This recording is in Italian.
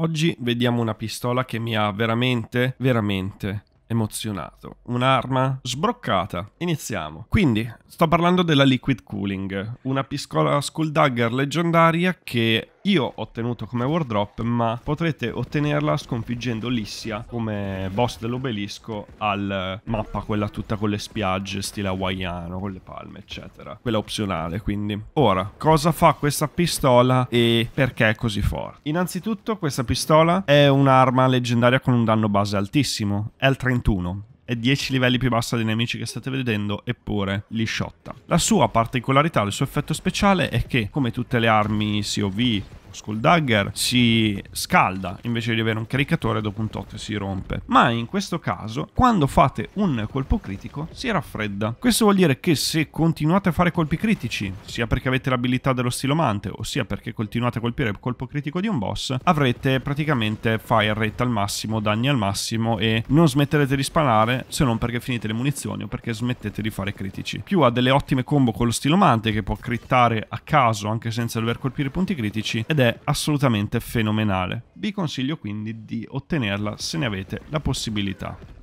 Oggi vediamo una pistola che mi ha veramente, veramente emozionato. Un'arma sbroccata. Iniziamo. Quindi, sto parlando della Liquid Cooling, una pistola school Dagger leggendaria che io ho ottenuto come wardrop, ma potrete ottenerla sconfiggendo Lissia come boss dell'obelisco al mappa quella tutta con le spiagge, stile hawaiano, con le palme, eccetera. Quella opzionale, quindi. Ora, cosa fa questa pistola e perché è così forte? Innanzitutto questa pistola è un'arma leggendaria con un danno base altissimo, è il 31 è 10 livelli più bassa dei nemici che state vedendo, eppure li sciotta. La sua particolarità, il suo effetto speciale è che, come tutte le armi COV Skull Dagger si scalda invece di avere un caricatore dopo un tot si rompe. Ma in questo caso, quando fate un colpo critico, si raffredda. Questo vuol dire che se continuate a fare colpi critici, sia perché avete l'abilità dello stilomante, ossia perché continuate a colpire il colpo critico di un boss, avrete praticamente fire rate al massimo, danni al massimo e non smetterete di sparare se non perché finite le munizioni o perché smettete di fare critici. Più ha delle ottime combo con lo stilomante che può crittare a caso anche senza dover colpire punti critici ed ed è assolutamente fenomenale. Vi consiglio quindi di ottenerla se ne avete la possibilità.